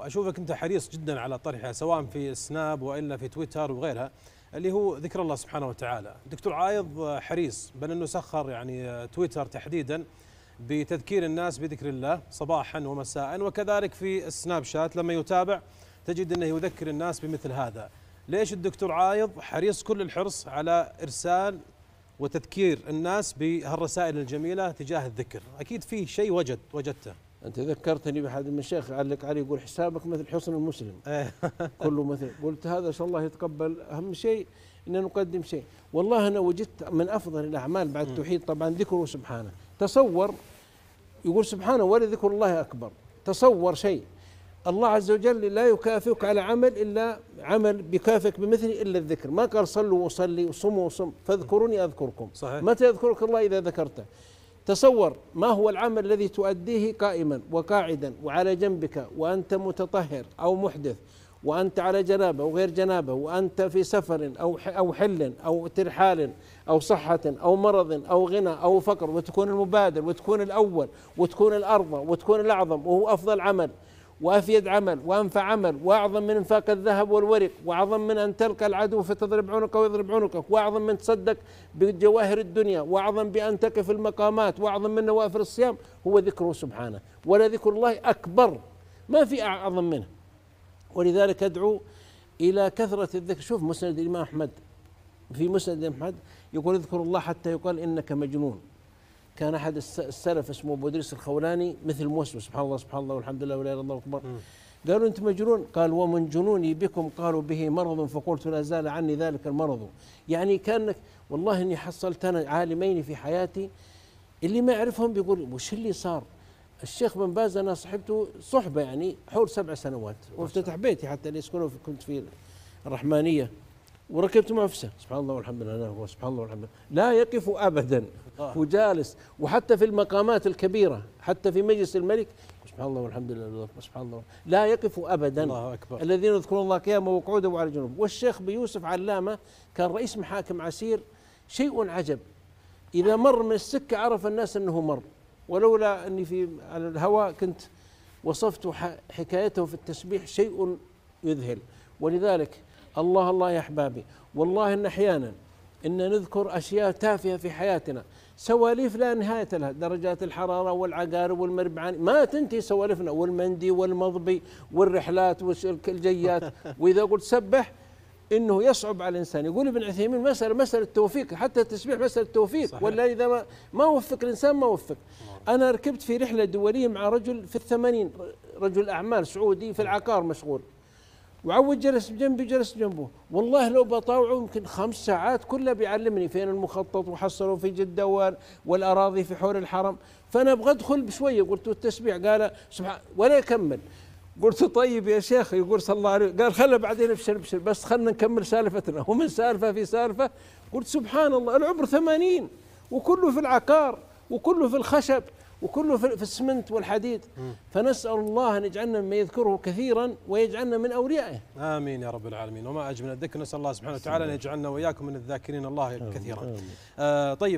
واشوفك انت حريص جدا على طرحها سواء في سناب والا في تويتر وغيرها اللي هو ذكر الله سبحانه وتعالى دكتور عايض حريص بل انه سخر يعني تويتر تحديدا بتذكير الناس بذكر الله صباحا ومساء وكذلك في السناب شات لما يتابع تجد انه يذكر الناس بمثل هذا ليش الدكتور عايض حريص كل الحرص على ارسال وتذكير الناس بهالرسائل الجميله تجاه الذكر اكيد في شيء وجد وجدته انت ذكرتني باحد المشايخ علق علي يقول حسابك مثل حسن المسلم إيه. كله مثل قلت هذا ان شاء الله يتقبل اهم شيء ان نقدم شيء والله انا وجدت من افضل الاعمال بعد التوحيد طبعا ذكره سبحانه تصور يقول سبحانه ولذكر الله اكبر تصور شيء الله عز وجل لا يكافئك على عمل الا عمل بكافك بمثله الا الذكر ما قال صلوا وصلي وصموا وصم فاذكروني اذكركم صحيح متى يذكرك الله اذا ذكرته تصور ما هو العمل الذي تؤديه قائما وقاعدا وعلى جنبك وانت متطهر او محدث وانت على جنابه وغير جنابه وانت في سفر او او حل او ترحال او صحه او مرض او غنى او فقر وتكون المبادر وتكون الاول وتكون الارض وتكون الاعظم وهو افضل عمل وافيد عمل وانفع عمل واعظم من انفاق الذهب والورق واعظم من ان تلقى العدو فتضرب عنقه ويضرب عنقك واعظم من تصدق بجواهر الدنيا واعظم بان تقف المقامات واعظم من نوافل الصيام هو ذكره سبحانه ولا ذكر الله اكبر ما في اعظم منه ولذلك ادعو الى كثره الذكر شوف مسند الامام احمد في مسند احمد يقول اذكر الله حتى يقال انك مجنون كان احد السلف اسمه ابو ادريس الخولاني مثل موسى سبحان الله سبحان الله والحمد لله ولا اله الا الله اكبر قالوا انت مجنون قال ومن جنوني بكم قالوا به مرض فقلت لا زال عني ذلك المرض يعني كانك والله اني حصلت انا عالمين في حياتي اللي ما يعرفهم بيقول وش اللي صار الشيخ بن باز انا صحبته صحبه يعني حول سبع سنوات وافتتح بيتي حتى اللي يسكنوا كنت في الرحمانيه وركبت معه في سبحان الله والحمد لله هو سبحان الله والحمد لله لا يقف ابدا وجالس وحتى في المقامات الكبيره حتى في مجلس الملك سبحان الله والحمد لله سبحان الله لا يقف ابدا الله اكبر الذين يذكرون الله قياما وقعودا وعلى جنوب والشيخ بيوسف علامه كان رئيس محاكم عسير شيء عجب اذا مر من السكه عرف الناس انه مر ولولا اني في على الهواء كنت وصفت حكايته في التسبيح شيء يذهل ولذلك الله الله يا احبابي والله ان احيانا ان نذكر اشياء تافهه في حياتنا سواليف لا نهايه لها درجات الحراره والعقارب والمربعان ما تنتهي سوالفنا والمندي والمضبي والرحلات والجيات واذا قلت سبح انه يصعب على الانسان يقول ابن عثيمين مساله مساله توفيق حتى التسبيح مساله توفيق صحيح. ولا اذا ما, ما وفق الانسان ما وفق انا ركبت في رحله دوليه مع رجل في الثمانين رجل اعمال سعودي في العقار مشغول وعود جلس بجنبي جلس جنبه والله لو بطاوعه يمكن خمس ساعات كلها بيعلمني فين المخطط وحصلوا في جدة والأراضي في حول الحرم فأنا أبغى أدخل بشوية قلت التسبيح قال سبحان ولا يكمل قلت طيب يا شيخ يقول صلى الله عليه قال خلنا بعدين ابشر ابشر بس خلنا نكمل سالفتنا ومن سالفة في سالفة قلت سبحان الله العمر ثمانين وكله في العقار وكله في الخشب وكله في السمنت والحديد فنسأل الله أن يجعلنا مما يذكره كثيرا ويجعلنا من أوليائه آمين يا رب العالمين وما أجمل الذكر نسأل الله سبحانه وتعالى أن يجعلنا وإياكم من الذاكرين الله كثيرا آه طيب